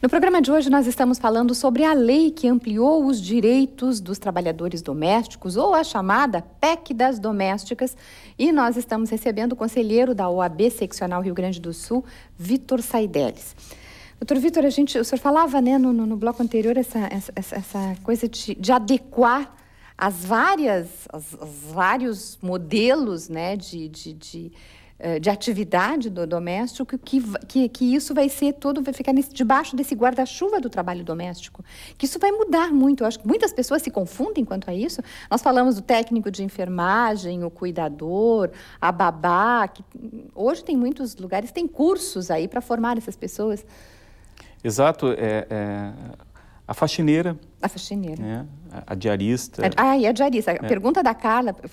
No programa de hoje, nós estamos falando sobre a lei que ampliou os direitos dos trabalhadores domésticos, ou a chamada PEC das Domésticas. E nós estamos recebendo o conselheiro da OAB Seccional Rio Grande do Sul, Vitor Saideles. Doutor Vitor, a gente, o senhor falava né, no, no bloco anterior essa, essa, essa coisa de, de, adequar as várias, os vários modelos né, de, de, de eh, de atividade do doméstico, que, que, que isso vai ser todo, vai ficar nesse, debaixo desse guarda-chuva do trabalho doméstico, que isso vai mudar muito. Eu acho que muitas pessoas se confundem quanto a isso. Nós falamos do técnico de enfermagem, o cuidador, a babá, que hoje tem muitos lugares, tem cursos aí para formar essas pessoas. Exato, é, é, a faxineira. A faxineira. Né? A, a diarista. Ah, e a diarista. A é. pergunta da Carla, o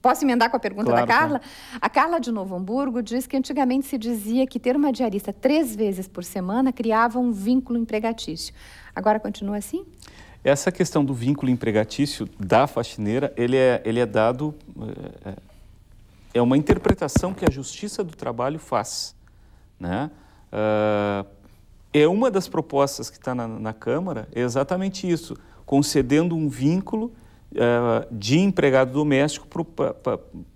Posso emendar com a pergunta claro, da Carla? Claro. A Carla de Novo Hamburgo diz que antigamente se dizia que ter uma diarista três vezes por semana criava um vínculo empregatício. Agora continua assim? Essa questão do vínculo empregatício da faxineira, ele é, ele é dado. Eh, é, é uma interpretação que a Justiça do Trabalho faz. Né? Eh, é uma das propostas que está na, na Câmara, é exatamente isso, concedendo um vínculo eh, de empregado doméstico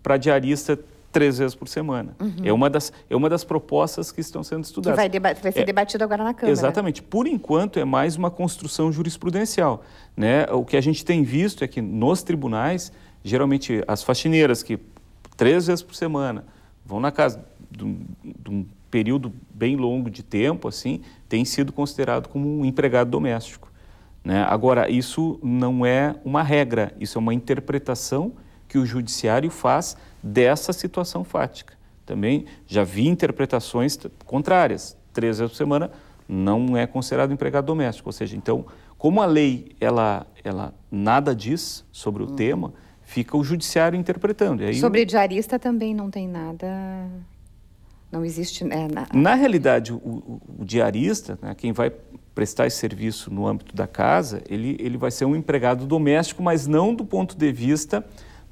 para diarista três vezes por semana. Uhum. É, uma das, é uma das propostas que estão sendo estudadas. Que vai, vai ser é, debatido agora na Câmara. Exatamente. Por enquanto, é mais uma construção jurisprudencial. Né? O que a gente tem visto é que nos tribunais, geralmente as faxineiras que três vezes por semana vão na casa de um, de um período bem longo de tempo, assim, tem sido considerado como um empregado doméstico. Né? Agora, isso não é uma regra, isso é uma interpretação que o judiciário faz dessa situação fática. Também já vi interpretações contrárias. Três vezes por semana não é considerado empregado doméstico. Ou seja, então, como a lei ela, ela nada diz sobre o hum. tema, fica o judiciário interpretando. Aí, sobre diarista também não tem nada não existe. É, na... na... realidade, o, o diarista, né, quem vai prestar esse serviço no âmbito da casa, ele, ele vai ser um empregado doméstico, mas não do ponto de vista.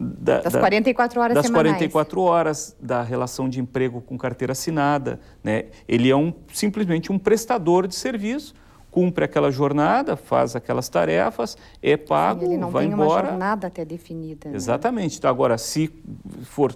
Da, das 44 horas das semanais. 44 horas da relação de emprego com carteira assinada, né? Ele é um simplesmente um prestador de serviço cumpre aquela jornada, faz aquelas tarefas, é pago, Sim, ele não vai tem embora. Uma jornada até definida. Né? Exatamente. Né? Então, agora, se for,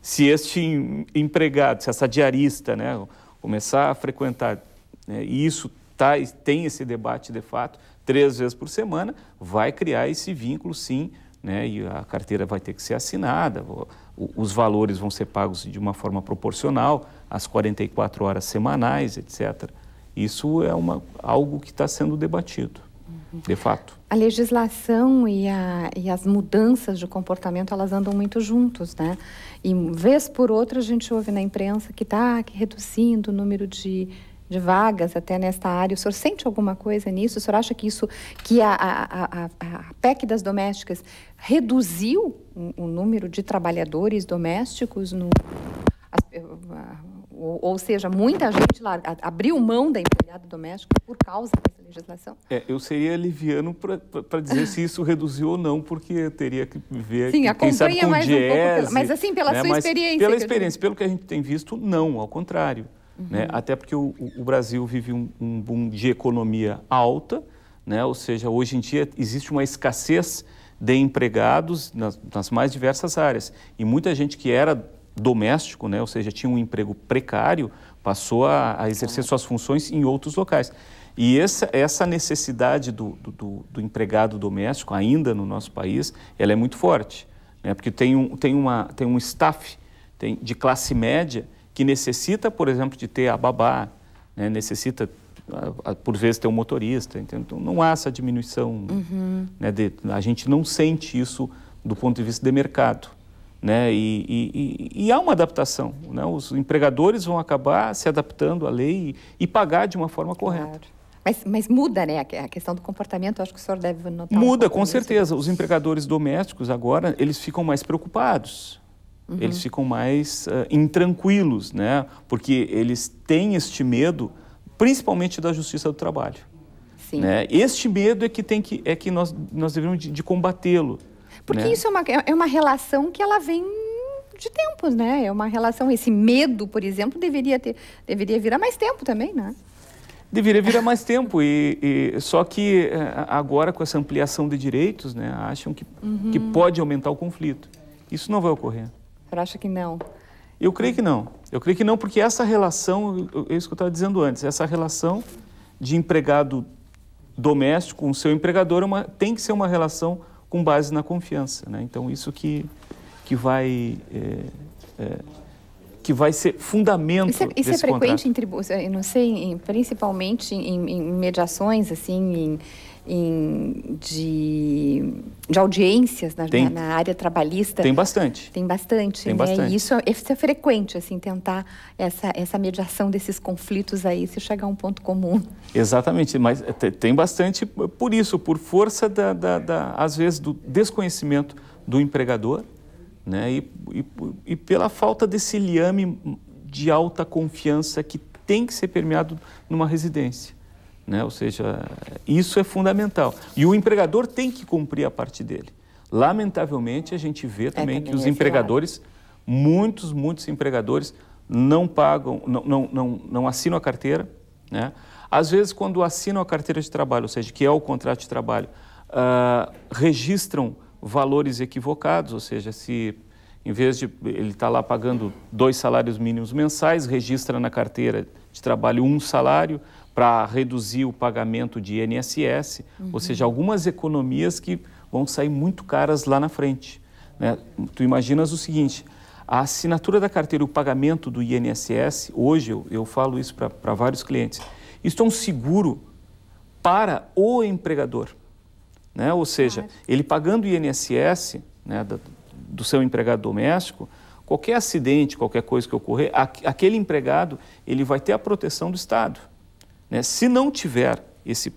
se este empregado, se essa diarista, né, começar a frequentar, né, e isso tá, tem esse debate de fato três vezes por semana, vai criar esse vínculo, sim, né, e a carteira vai ter que ser assinada. Os valores vão ser pagos de uma forma proporcional às 44 horas semanais, etc. Isso é uma, algo que está sendo debatido, uhum. de fato. A legislação e, a, e, as mudanças de comportamento, elas andam muito juntos, né? E vez por outra a gente ouve na imprensa que está reduzindo o número de, de vagas até nesta área. O senhor sente alguma coisa nisso? O senhor acha que isso, que a, a, a, a PEC das domésticas reduziu o, o número de trabalhadores domésticos no, eh, ou, ou seja, muita gente larga, abriu mão da empregada doméstica por causa dessa legislação. É, eu seria aliviano para dizer se isso reduziu ou não, porque teria que ver. Sim, que, acompanha mais Diese, um pouco, mas assim pela né, sua experiência. Pela experiência, pelo que a gente tem visto, não, ao contrário. Né, uhum. Né? Até porque o, o, Brasil vive um, um boom de economia alta, né? ou seja, hoje em dia existe uma escassez de empregados nas, nas mais diversas áreas. E muita gente que era doméstico, né? ou seja, tinha um emprego precário, passou a, a exercer suas funções em outros locais. E essa, essa necessidade do, do, do, empregado doméstico, ainda no nosso país, ela é muito forte, né? porque tem um, tem uma, tem um staff tem, de classe média que necessita, por exemplo, de ter a babá, né? necessita por vezes ter um motorista, entendeu? então não há essa diminuição, uhum. né? de, a gente não sente isso do ponto de vista de mercado. Né? E, e, e, e, há uma adaptação. Né? Os empregadores vão acabar se adaptando à lei e, pagar de uma forma correta. Claro. Mas, mas, muda, né? A questão do comportamento, acho que o senhor deve notar. Muda, um com isso. certeza. Os empregadores domésticos agora, eles ficam mais preocupados. Uhum. Eles ficam mais uh, intranquilos, né? Porque eles têm este medo, principalmente da justiça do trabalho. Sim. Né? Este medo é que, tem que, é que nós, nós devemos de, de combatê-lo. Porque né? isso é uma, é, é uma relação que ela vem de tempos, né? É uma relação, esse medo, por exemplo, deveria, ter, deveria vir há mais tempo também, né? Deveria vir há mais tempo, e, e, só que eh, agora com essa ampliação de direitos, né, acham que, uhum. que pode aumentar o conflito. Isso não vai ocorrer. Você acha que não? Eu creio que não. Eu creio que não, porque essa relação, é isso que eu estava dizendo antes, essa relação de empregado doméstico com o seu empregador é uma, tem que ser uma relação com base na confiança. Né? Então, isso que, que vai é, é que vai ser fundamento isso é, isso é frequente contrato. em tribunais, não sei, em, principalmente em, em, mediações, assim, em, em de, de, audiências na, tem, na, área trabalhista. Tem bastante. Tem bastante. Tem né? bastante. E isso, isso é frequente, assim, tentar essa, essa mediação desses conflitos aí, se chegar a um ponto comum. Exatamente, mas tem bastante por isso, por força, da, da, da às vezes, do desconhecimento do empregador né? E, e, e, pela falta desse liame de alta confiança que tem que ser permeado numa residência. Né? Ou seja, isso é fundamental. E o empregador tem que cumprir a parte dele. Lamentavelmente, a gente vê é, também, é, também que os é empregadores, muitos, muitos empregadores, não pagam, não, não, não, não assinam a carteira. Né? Às vezes, quando assinam a carteira de trabalho, ou seja, que é o contrato de trabalho, uh, registram valores equivocados, ou seja, se em vez de ele estar tá lá pagando dois salários mínimos mensais, registra na carteira de trabalho um salário para reduzir o pagamento de INSS, uhum. ou seja, algumas economias que vão sair muito caras lá na frente. Né? Tu imaginas o seguinte, a assinatura da carteira, o pagamento do INSS, hoje eu, eu falo isso para vários clientes, isso é um seguro para o empregador. Né? Ou seja, claro. ele pagando o INSS né, do, do seu empregado doméstico, qualquer acidente, qualquer coisa que ocorrer, aquele empregado ele vai ter a proteção do Estado. Né? Se não tiver esse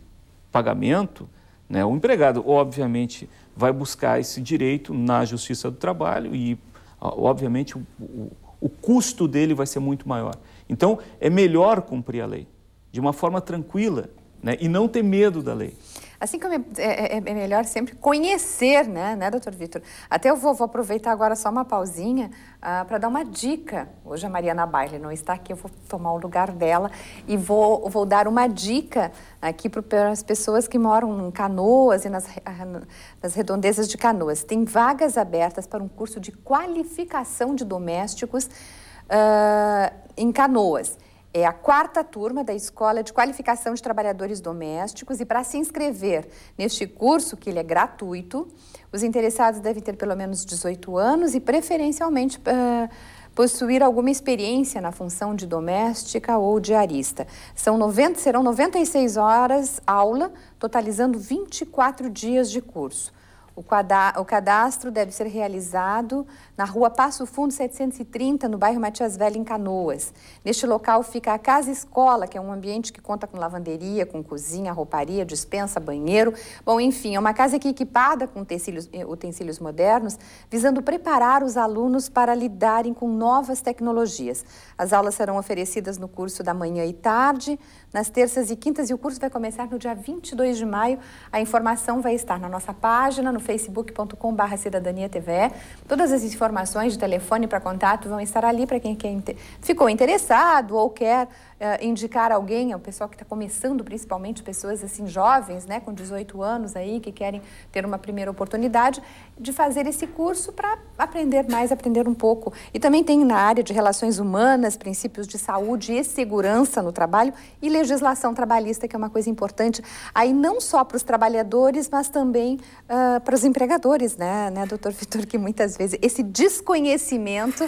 pagamento, né, o empregado, obviamente, vai buscar esse direito na Justiça do Trabalho e, obviamente, o, o, o custo dele vai ser muito maior. Então, é melhor cumprir a lei de uma forma tranquila né, e não ter medo da lei. Assim como é, é, é, é melhor sempre conhecer, né, né doutor Vitor? Até eu vou, vou, aproveitar agora só uma pausinha uh, ah, para dar uma dica. Hoje a Mariana Baile não está aqui, eu vou tomar o lugar dela e vou, vou dar uma dica aqui para as pessoas que moram em Canoas e nas, ah, nas redondezas de Canoas. Tem vagas abertas para um curso de qualificação de domésticos uh, em Canoas. É a quarta turma da Escola de Qualificação de Trabalhadores Domésticos e para se inscrever neste curso, que ele é gratuito, os interessados devem ter pelo menos 18 anos e preferencialmente uh, possuir alguma experiência na função de doméstica ou diarista. São 90, serão 96 horas aula, totalizando 24 dias de curso. O cadastro deve ser realizado na rua Passo Fundo 730, no bairro Matias Velho, em Canoas. Neste local fica a Casa Escola, que é um ambiente que conta com lavanderia, com cozinha, rouparia, dispensa, banheiro. Bom, enfim, é uma casa é equipada com utensílios, eh, utensílios modernos, visando preparar os alunos para lidarem com novas tecnologias. As aulas serão oferecidas no curso da manhã e tarde, nas terças e quintas, e o curso vai começar no dia 22 de maio. A informação vai estar na nossa página, no facebook.com.br Cidadania TV. Todas as informações de telefone para contato vão estar ali para quem, quem ficou interessado ou quer uh, indicar alguém, é o pessoal que está começando, principalmente pessoas assim jovens, né, com 18 anos aí, que querem ter uma primeira oportunidade de fazer esse curso para aprender mais, aprender um pouco. E também tem na área de relações humanas, princípios de saúde e segurança no trabalho e legislação trabalhista, que é uma coisa importante aí não só para os trabalhadores, mas também uh, ah, para para os empregadores, né, né, doutor Vitor, que muitas vezes esse desconhecimento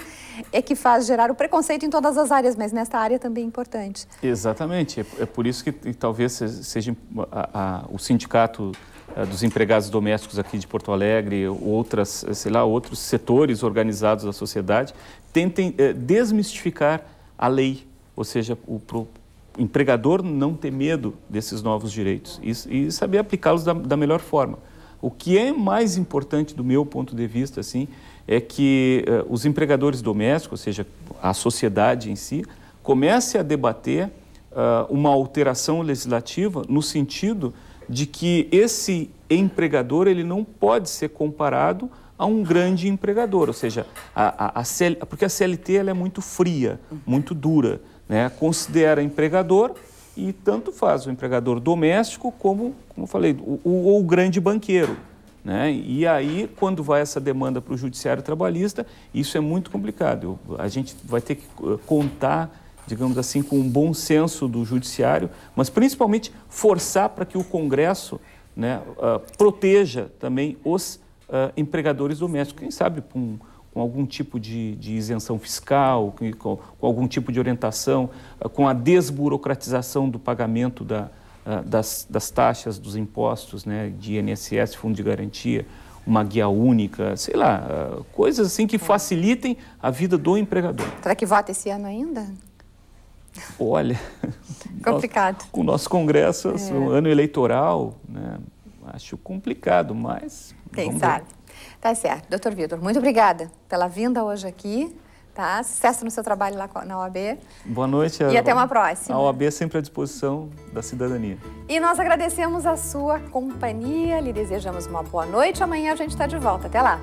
é que faz gerar o preconceito em todas as áreas, mas nesta área também é importante. Exatamente, é, é por isso que talvez seja a, a, o sindicato eh, dos empregados domésticos aqui de Porto Alegre, outras, eh, sei lá, outros setores organizados da sociedade, tentem é, desmistificar a lei, ou seja, o pro, empregador não ter medo desses novos direitos e, e saber aplicá-los da, da melhor forma. O que é mais importante do meu ponto de vista, assim, é que uh, os empregadores domésticos, ou seja, a sociedade em si, comece a debater uh, uma alteração legislativa no sentido de que esse empregador ele não pode ser comparado a um grande empregador, ou seja, a, a, a CL, porque a CLT ela é muito fria, muito dura, né? considera empregador e tanto faz o empregador doméstico como como eu falei, o, o, o grande banqueiro. Né? E aí, quando vai essa demanda para o judiciário trabalhista, isso é muito complicado. A gente vai ter que eh, contar, digamos assim, com um bom senso do judiciário, mas principalmente forçar para que o Congresso né, uh, proteja também os uh, empregadores domésticos. Quem sabe com, com algum tipo de, de isenção fiscal, com, com, algum tipo de orientação, uh, com a desburocratização do pagamento da, ah, das, das taxas, dos impostos, né, de INSS, Fundo de Garantia, uma guia única, sei lá, ah, coisas assim que é. facilitem a vida do empregador. Será que vota esse ano ainda? Olha, complicado. com o nosso Congresso, é. o ano eleitoral, né, acho complicado, mas. Quem sabe? Ver. Tá certo. Doutor Vitor, muito obrigada pela vinda hoje aqui tá? Sucesso no seu trabalho lá na OAB. Boa noite. E a... até uma próxima. A OAB é sempre à disposição da cidadania. E nós agradecemos a sua companhia, lhe desejamos uma boa noite. Amanhã a gente está de volta. Até lá.